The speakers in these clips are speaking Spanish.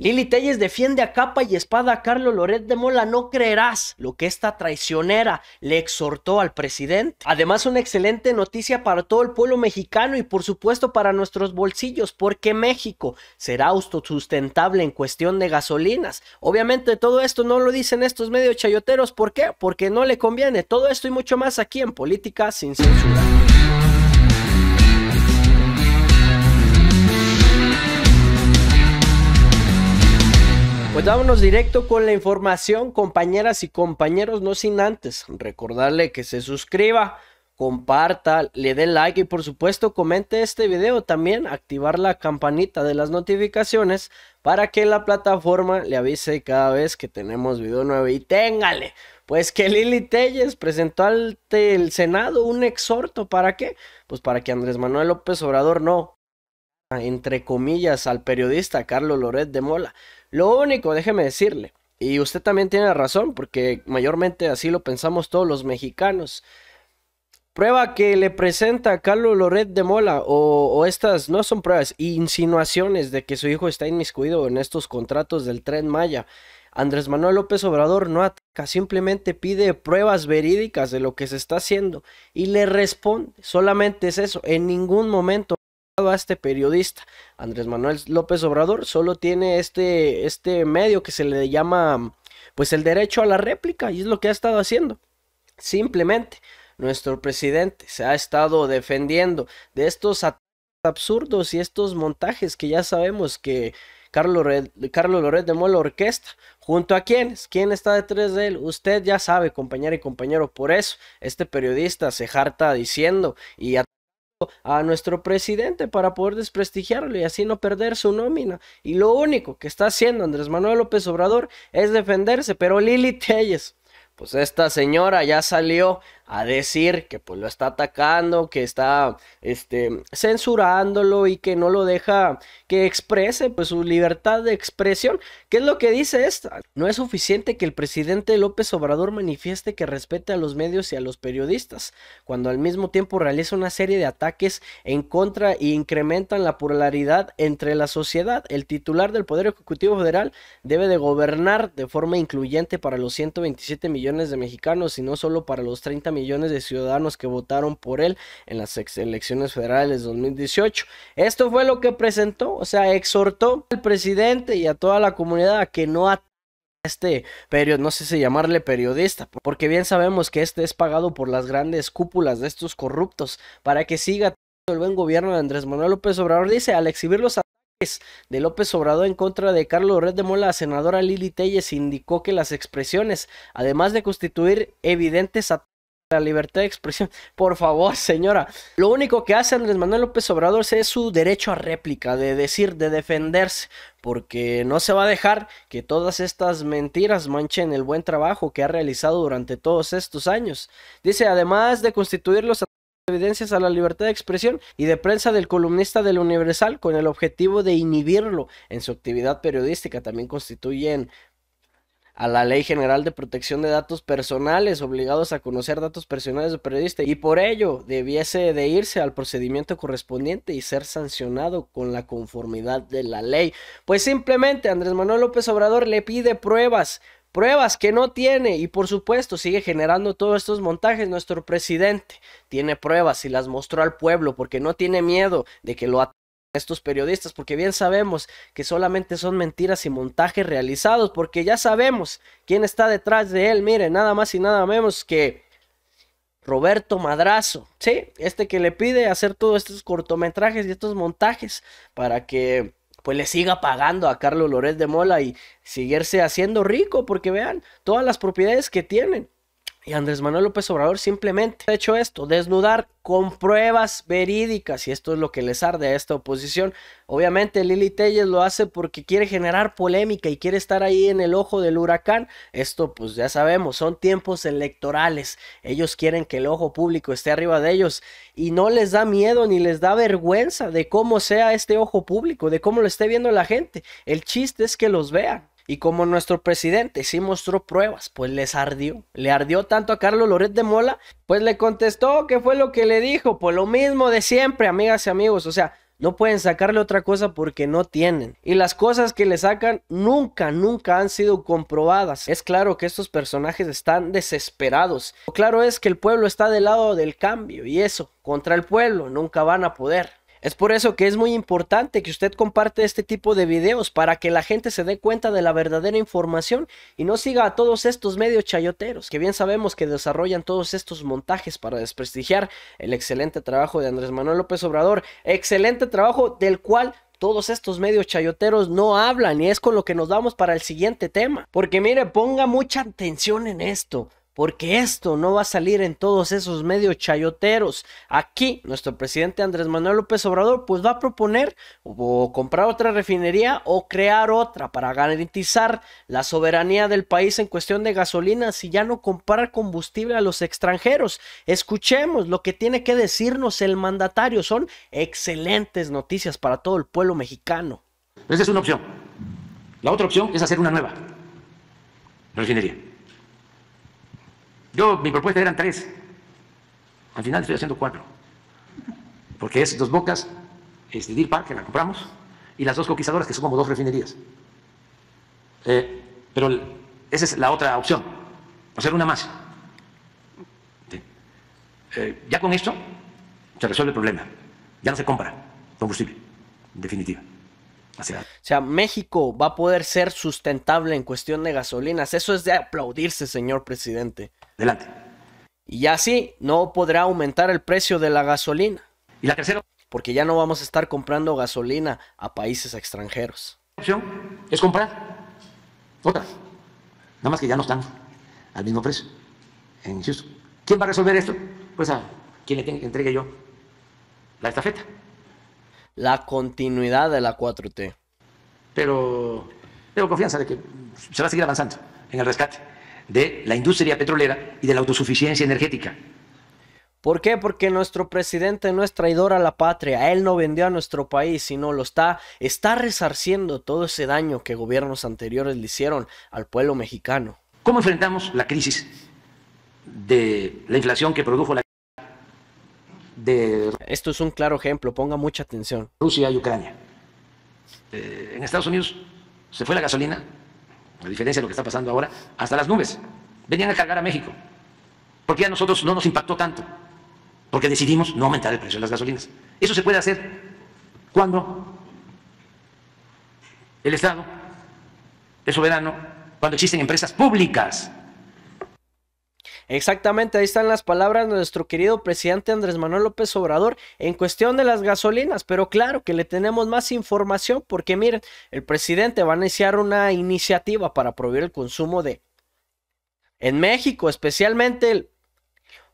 Lili Telles defiende a capa y espada a Carlos Loret de Mola. No creerás lo que esta traicionera le exhortó al presidente. Además, una excelente noticia para todo el pueblo mexicano y por supuesto para nuestros bolsillos, porque México será autosustentable en cuestión de gasolinas. Obviamente todo esto no lo dicen estos medios chayoteros. ¿Por qué? Porque no le conviene. Todo esto y mucho más aquí en Política sin Censura. Pues vámonos directo con la información, compañeras y compañeros, no sin antes recordarle que se suscriba, comparta, le dé like y por supuesto comente este video también, activar la campanita de las notificaciones para que la plataforma le avise cada vez que tenemos video nuevo y téngale. Pues que Lili Telles presentó al el Senado un exhorto, ¿para qué? Pues para que Andrés Manuel López Obrador no entre comillas, al periodista Carlos Loret de Mola. Lo único, déjeme decirle, y usted también tiene razón, porque mayormente así lo pensamos todos los mexicanos. Prueba que le presenta Carlos Loret de Mola, o, o estas no son pruebas, insinuaciones de que su hijo está inmiscuido en estos contratos del tren Maya. Andrés Manuel López Obrador no ataca, simplemente pide pruebas verídicas de lo que se está haciendo y le responde. Solamente es eso, en ningún momento a este periodista. Andrés Manuel López Obrador solo tiene este, este medio que se le llama pues el derecho a la réplica y es lo que ha estado haciendo. Simplemente nuestro presidente se ha estado defendiendo de estos absurdos y estos montajes que ya sabemos que Carlos, Carlos Loret de Mola Orquesta. ¿Junto a quién ¿Quién está detrás de él? Usted ya sabe, compañero y compañero. Por eso este periodista se harta diciendo y a a nuestro presidente para poder desprestigiarlo y así no perder su nómina. Y lo único que está haciendo Andrés Manuel López Obrador es defenderse, pero Lili Telles, pues esta señora ya salió a decir que pues lo está atacando, que está este, censurándolo y que no lo deja que exprese pues su libertad de expresión. ¿Qué es lo que dice esta? No es suficiente que el presidente López Obrador manifieste que respete a los medios y a los periodistas, cuando al mismo tiempo realiza una serie de ataques en contra y incrementan la polaridad entre la sociedad. El titular del Poder Ejecutivo Federal debe de gobernar de forma incluyente para los 127 millones de mexicanos y no solo para los 30 millones millones de ciudadanos que votaron por él en las elecciones federales 2018. Esto fue lo que presentó, o sea, exhortó al presidente y a toda la comunidad a que no a este periodo, no sé si llamarle periodista, porque bien sabemos que este es pagado por las grandes cúpulas de estos corruptos para que siga el buen gobierno de Andrés Manuel López Obrador. Dice, al exhibir los ataques de López Obrador en contra de Carlos Red de Mola, la senadora Lili Telles indicó que las expresiones, además de constituir evidentes ataques, la libertad de expresión. Por favor, señora. Lo único que hace Andrés Manuel López Obrador es su derecho a réplica, de decir, de defenderse, porque no se va a dejar que todas estas mentiras manchen el buen trabajo que ha realizado durante todos estos años. Dice, además de constituir los evidencias a la libertad de expresión y de prensa del columnista del Universal con el objetivo de inhibirlo en su actividad periodística. También constituyen a la Ley General de Protección de Datos Personales, obligados a conocer datos personales de periodista, y por ello debiese de irse al procedimiento correspondiente y ser sancionado con la conformidad de la ley. Pues simplemente Andrés Manuel López Obrador le pide pruebas, pruebas que no tiene y por supuesto sigue generando todos estos montajes. Nuestro presidente tiene pruebas y las mostró al pueblo porque no tiene miedo de que lo estos periodistas, porque bien sabemos que solamente son mentiras y montajes realizados, porque ya sabemos quién está detrás de él. Miren, nada más y nada menos que Roberto Madrazo, ¿sí? Este que le pide hacer todos estos cortometrajes y estos montajes para que pues le siga pagando a Carlos Loret de Mola y seguirse haciendo rico, porque vean todas las propiedades que tienen. Y Andrés Manuel López Obrador simplemente ha hecho esto, desnudar con pruebas verídicas, y esto es lo que les arde a esta oposición. Obviamente Lili Telles lo hace porque quiere generar polémica y quiere estar ahí en el ojo del huracán. Esto pues ya sabemos, son tiempos electorales. Ellos quieren que el ojo público esté arriba de ellos y no les da miedo ni les da vergüenza de cómo sea este ojo público, de cómo lo esté viendo la gente. El chiste es que los vean. Y como nuestro presidente sí mostró pruebas, pues les ardió. Le ardió tanto a Carlos Loret de Mola, pues le contestó qué fue lo que le dijo. Pues lo mismo de siempre, amigas y amigos. O sea, no pueden sacarle otra cosa porque no tienen. Y las cosas que le sacan nunca, nunca han sido comprobadas. Es claro que estos personajes están desesperados. Lo claro es que el pueblo está del lado del cambio y eso, contra el pueblo, nunca van a poder. Es por eso que es muy importante que usted comparte este tipo de videos para que la gente se dé cuenta de la verdadera información y no siga a todos estos medios chayoteros que bien sabemos que desarrollan todos estos montajes para desprestigiar el excelente trabajo de Andrés Manuel López Obrador, excelente trabajo del cual todos estos medios chayoteros no hablan y es con lo que nos vamos para el siguiente tema. Porque mire, ponga mucha atención en esto porque esto no va a salir en todos esos medios chayoteros. Aquí nuestro presidente Andrés Manuel López Obrador pues va a proponer o comprar otra refinería o crear otra para garantizar la soberanía del país en cuestión de gasolina si ya no comprar combustible a los extranjeros. Escuchemos lo que tiene que decirnos el mandatario. Son excelentes noticias para todo el pueblo mexicano. Esa es una opción. La otra opción es hacer una nueva refinería yo, mi propuesta eran tres. Al final estoy haciendo cuatro. Porque es Dos Bocas, este, Deer Park, que la compramos, y las dos coquizadoras, que son como dos refinerías. Eh, pero esa es la otra opción, hacer una más. Eh, ya con esto se resuelve el problema. Ya no se compra combustible, en definitiva. O sea, México va a poder ser sustentable en cuestión de gasolinas. Eso es de aplaudirse, señor presidente. Adelante. Y así no podrá aumentar el precio de la gasolina. Y la tercera. Porque ya no vamos a estar comprando gasolina a países extranjeros. Opción es comprar otras. Nada más que ya no están al mismo precio en ¿Quién va a resolver esto? Pues a quien le entregue yo la estafeta la continuidad de la 4T. Pero tengo confianza de que se va a seguir avanzando en el rescate de la industria petrolera y de la autosuficiencia energética. ¿Por qué? Porque nuestro presidente no es traidor a la patria, él no vendió a nuestro país, sino lo está, está resarciendo todo ese daño que gobiernos anteriores le hicieron al pueblo mexicano. ¿Cómo enfrentamos la crisis de la inflación que produjo la esto es un claro ejemplo, ponga mucha atención. Rusia y Ucrania. Eh, en Estados Unidos se fue la gasolina, a diferencia de lo que está pasando ahora, hasta las nubes. Venían a cargar a México, porque a nosotros no nos impactó tanto, porque decidimos no aumentar el precio de las gasolinas. Eso se puede hacer cuando el Estado es soberano, cuando existen empresas públicas Exactamente, ahí están las palabras de nuestro querido presidente Andrés Manuel López Obrador en cuestión de las gasolinas, pero claro que le tenemos más información porque miren, el presidente va a iniciar una iniciativa para prohibir el consumo de en México, especialmente el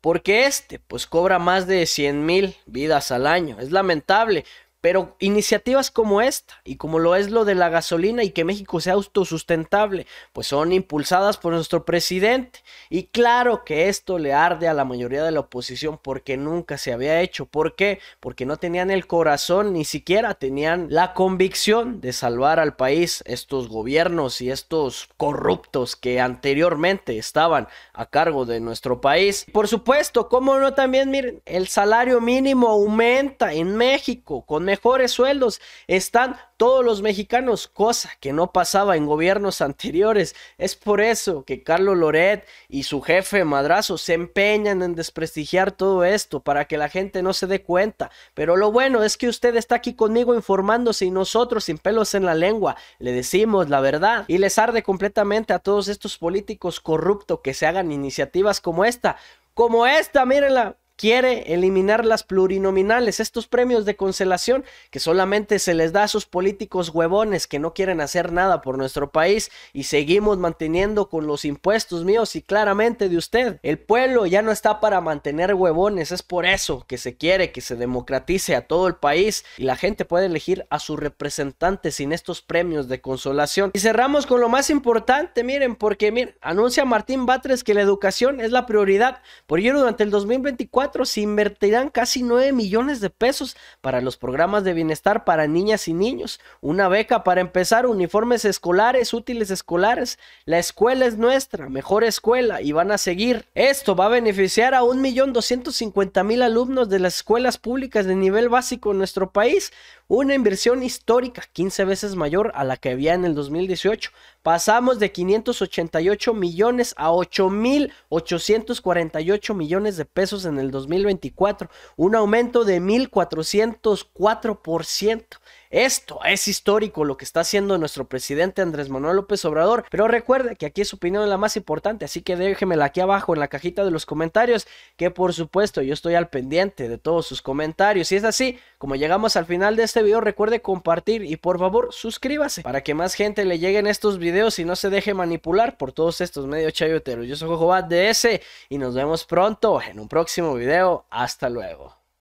porque este pues cobra más de 100 mil vidas al año. Es lamentable, pero iniciativas como esta y como lo es lo de la gasolina y que México sea autosustentable, pues son impulsadas por nuestro presidente. Y claro que esto le arde a la mayoría de la oposición porque nunca se había hecho. ¿Por qué? Porque no tenían el corazón, ni siquiera tenían la convicción de salvar al país estos gobiernos y estos corruptos que anteriormente estaban a cargo de nuestro país. Por supuesto, ¿cómo no también, miren, el salario mínimo aumenta en México con mejores sueldos están todos los mexicanos, cosa que no pasaba en gobiernos anteriores. Es por eso que Carlos Loret y su jefe Madrazo se empeñan en desprestigiar todo esto para que la gente no se dé cuenta. Pero lo bueno es que usted está aquí conmigo informándose y nosotros sin pelos en la lengua le decimos la verdad y les arde completamente a todos estos políticos corruptos que se hagan iniciativas como esta. Como esta, mírenla, quiere eliminar las plurinominales, estos premios de consolación que solamente se les da a sus políticos huevones que no quieren hacer nada por nuestro país y seguimos manteniendo con los impuestos míos y claramente de usted. El pueblo ya no está para mantener huevones, es por eso que se quiere que se democratice a todo el país y la gente puede elegir a sus representantes sin estos premios de consolación. Y cerramos con lo más importante, miren, porque miren, anuncia Martín Batres que la educación es la prioridad. Por ello, durante el 2024 se invertirán casi 9 millones de pesos para los programas de bienestar para niñas y niños, una beca para empezar, uniformes escolares, útiles escolares, la escuela es nuestra, mejor escuela y van a seguir. Esto va a beneficiar a 1.250.000 alumnos de las escuelas públicas de nivel básico en nuestro país, una inversión histórica 15 veces mayor a la que había en el 2018. Pasamos de 588 millones a 8.848 millones de pesos en el 2018. 2024, un aumento de 1.404%. Esto es histórico lo que está haciendo nuestro presidente Andrés Manuel López Obrador, pero recuerde que aquí su opinión es la más importante, así que déjemela aquí abajo en la cajita de los comentarios, que por supuesto yo estoy al pendiente de todos sus comentarios. Si es así, como llegamos al final de este video, recuerde compartir y por favor suscríbase para que más gente le lleguen estos videos y no se deje manipular por todos estos medios chayoteros. Yo soy de DS y nos vemos pronto en un próximo video. Hasta luego.